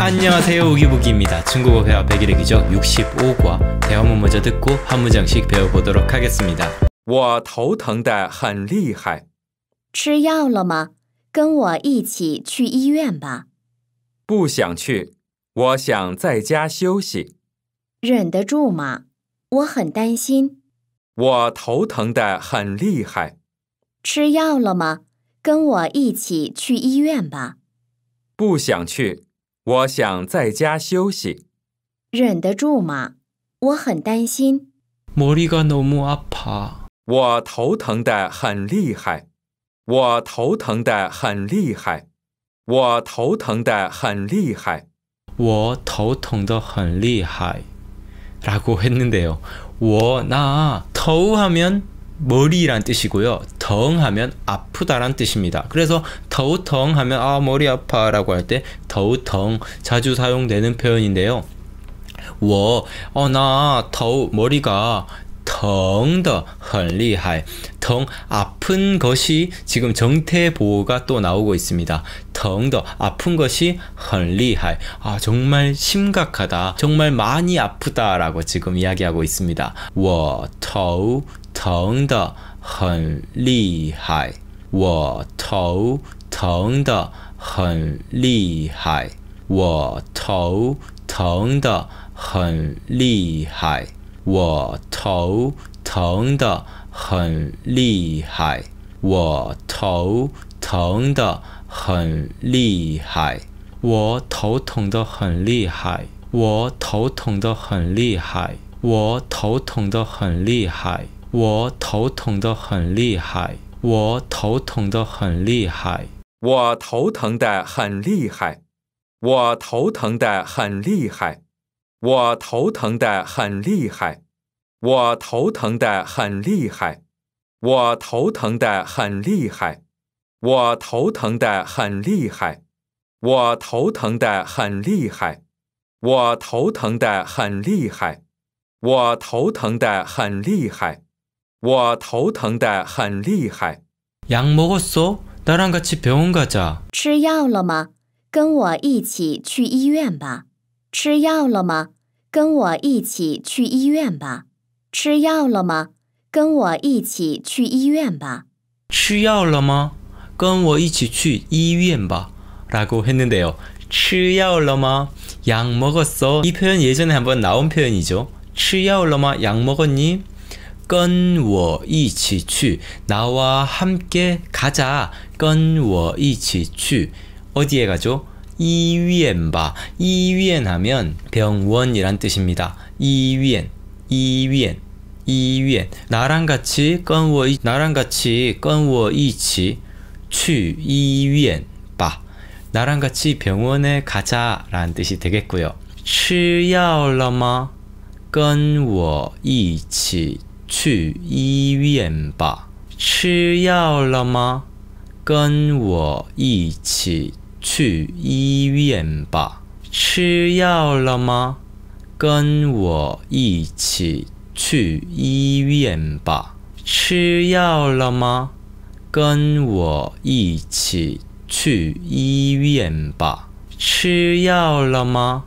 안녕하세요우기북입니다중국어배우1일65과대화문먼저듣고한문장씩배워보도록하겠습니다我头疼的很厉害。吃药了吗？跟我一起去医院吧。不想去。我想在家休息。忍得住吗？我很担心。我头疼的很厉害。吃药了吗？跟我一起去医院吧。不想去。我想在家休息，忍得住吗？我很担心。我头疼的很厉害，我头疼的很厉害，我头疼的很厉害，我头疼的很厉害。라고했는데요我나头하면 머리란 뜻이고요. 덩하면 아프다란 뜻입니다. 그래서 더우덩 하면 아 머리 아파라고 할 때더우덩 자주 사용되는 표현인데요. 워, 어, 나 더우 머리가 덩더 헐리할 덩 아픈 것이 지금 정태 보호가 또 나오고 있습니다. 덩더 아픈 것이 헐리할 아 정말 심각하다 정말 많이 아프다라고 지금 이야기하고 있습니다. 워 더우 疼的很厉害，我头疼的很厉害，我头疼的很厉害，我头疼的很厉害，我头疼的很厉害，我头疼的很厉害，我头疼的很厉害，我头疼的很厉害。我头疼的很厉害，我头疼的很厉害，我头疼的很厉害，我头疼的很厉害，我头疼的很厉害，我头疼的很厉害，我头疼的很厉害，我头疼的很厉害，我头疼的很厉害，我头疼的很厉害，我头疼的很厉害。我头疼的很厉害。药먹었어나랑같이병원가 자。 吃药了吗？跟我一起去医院吧。吃药了吗？跟我一起去医院吧。吃药了吗？跟我一起去医院吧。吃药了吗？跟我一起去医院吧。라고했는데요吃药了吗？药먹었어이표현예전에한번나온표현이죠치약을뭐약먹었니 건워 이치 추 나와 함께 가자 건워 이치 추 어디에 가죠? 이위엔바 이위엔 하면 병원이란 뜻입니다 이위엔 이위엔 이위엔 나랑 같이 건워 나랑 같이 건워 이치 추 이위엔 바 나랑 같이 병원에 가자 라는 뜻이 되겠고요 吃药了吗跟我一起去医院吧，吃药了吗？跟我一起去医院吧，吃药了吗？跟我一起去医院吧，吃药了吗？跟我一起去医院吧，吃药了吗？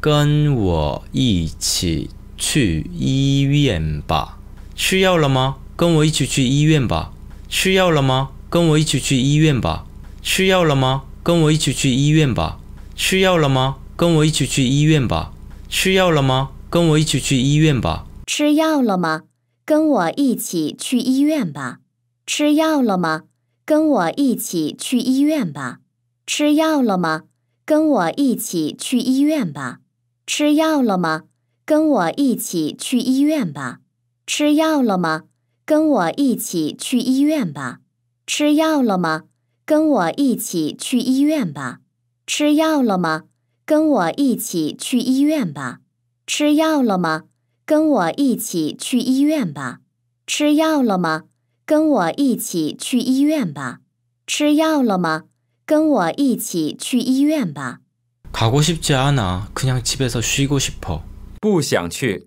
跟我一起去医院吧。吃药了吗？跟我一起去医院吧。吃药了吗？跟我一起去医院吧。吃药了吗？跟我一起去医院吧。吃药了吗？跟我一起去医院吧。吃药了吗？跟我一起去医院吧。吃药了吗？跟我一起去医院吧。吃药了吗？跟我一起去医院吧。吃药了吗？跟我一起去医院吧。吃药了吗？跟我一起去医院吧。吃药了吗？跟我一起去医院吧。吃药了吗？跟我一起去医院吧。吃药了吗？跟我一起去医院吧。吃药了吗？跟我一起去医院吧。吃药了吗？跟我一起去医院吧。吃药了吗？跟我一起去医院吧。가고싶지않아그냥집에서쉬고싶어不想去。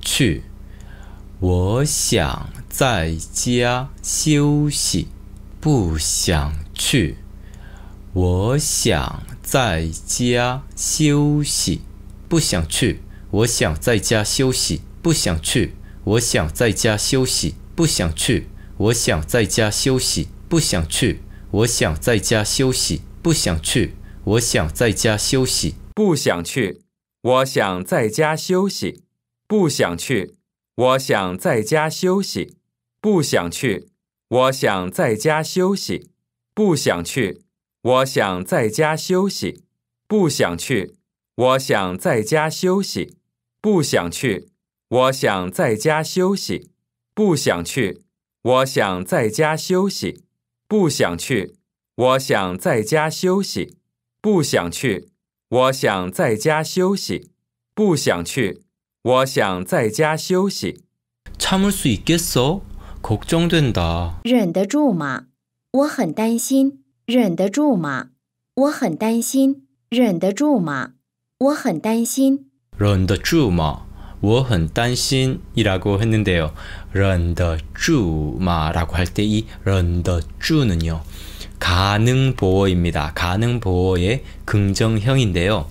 去，我想在家休息，不想去。我想在家休息，不想去。我想在家休息，不想去。我想在家休息，不想去。我想在家休息，不想去。我想在家休息，不想去。我想在家休息，不想去。我想在家休息。不想去，我想在家休息。不想去，我想在家休息。不想去，我想在家休息。不想去，我想在家休息。不想去，我想在家休息。不想去，我想在家休息。不想去，我想在家休息。不想去，我想在家休息。不想去。我想在家休息。참을수있겠어걱정된다忍得住吗？我很担心。忍得住吗？我很担心。忍得住吗？我很担心。忍得住吗？我很担心이라고했는데요忍得住吗라고할때이忍得住는요가능보어입니다가능보어의긍정형인데요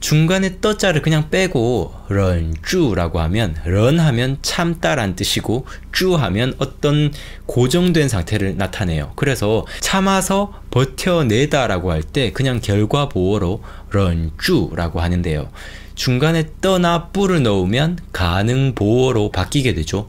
중간에 떠자를 그냥 빼고 런쭈라고 하면 런하면 참다란 뜻이고 쭈하면 어떤 고정된 상태를 나타내요. 그래서 참아서 버텨내다라고 할 때 그냥 결과 보호로 런쭈라고 하는데요. 중간에 떠나 뿔을 넣으면 가능 보호로 바뀌게 되죠.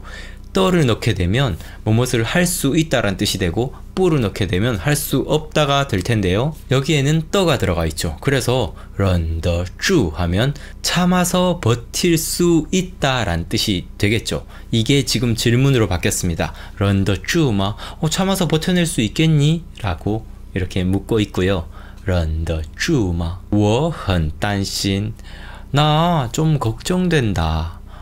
떠를 넣게 되면 무엇을 할 수 있다란 뜻이 되고 뿌를 넣게 되면 할 수 없다가 될 텐데요 여기에는 떠가 들어가 있죠 그래서 런더 n 하면 참아서 버틸 수 있다 란 뜻이 되겠죠 이게 지금 질문으로 바뀌었습니다 런더 n t 막 어, 참아서 버텨낼 수 있겠니? 라고 이렇게 묻고 있고요 런더 n the t h 막我很担心나 좀 걱정된다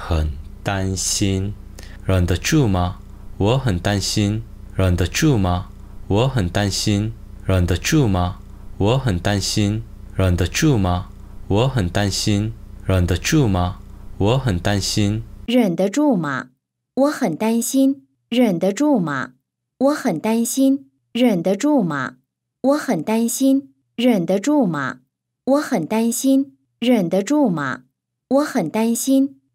很担心，忍得住吗？我很担心，忍得住吗？我很担心，忍得住吗？我很担心，忍得住吗？我很担心，忍得住吗？我很担心，忍得住吗？我很担心，忍得住吗？我很担心，忍得住吗？我很担心，忍得住吗？我很担心。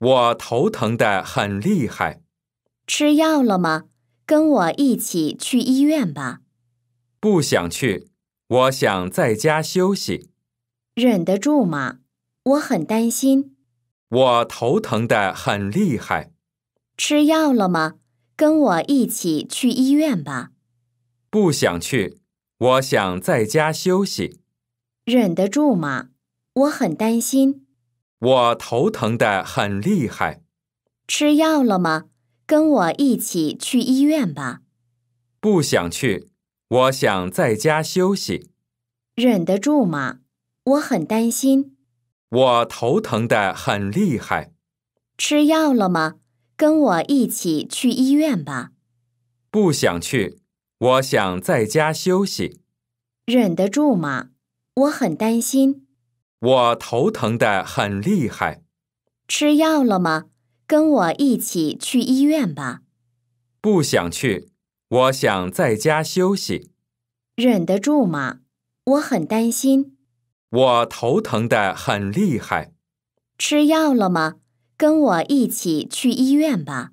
我头疼得很厉害，吃药了吗？跟我一起去医院吧。不想去，我想在家休息。忍得住吗？我很担心。我头疼得很厉害，吃药了吗？跟我一起去医院吧。不想去，我想在家休息。忍得住吗？我很担心。我头疼的很厉害，吃药了吗？跟我一起去医院吧。不想去，我想在家休息。忍得住吗？我很担心。我头疼的很厉害，吃药了吗？跟我一起去医院吧。不想去，我想在家休息。忍得住吗？我很担心。我头疼的很厉害，吃药了吗？跟我一起去医院吧。不想去，我想在家休息。忍得住吗？我很担心。我头疼的很厉害，吃药了吗？跟我一起去医院吧。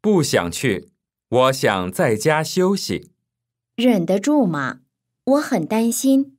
不想去，我想在家休息。忍得住吗？我很担心。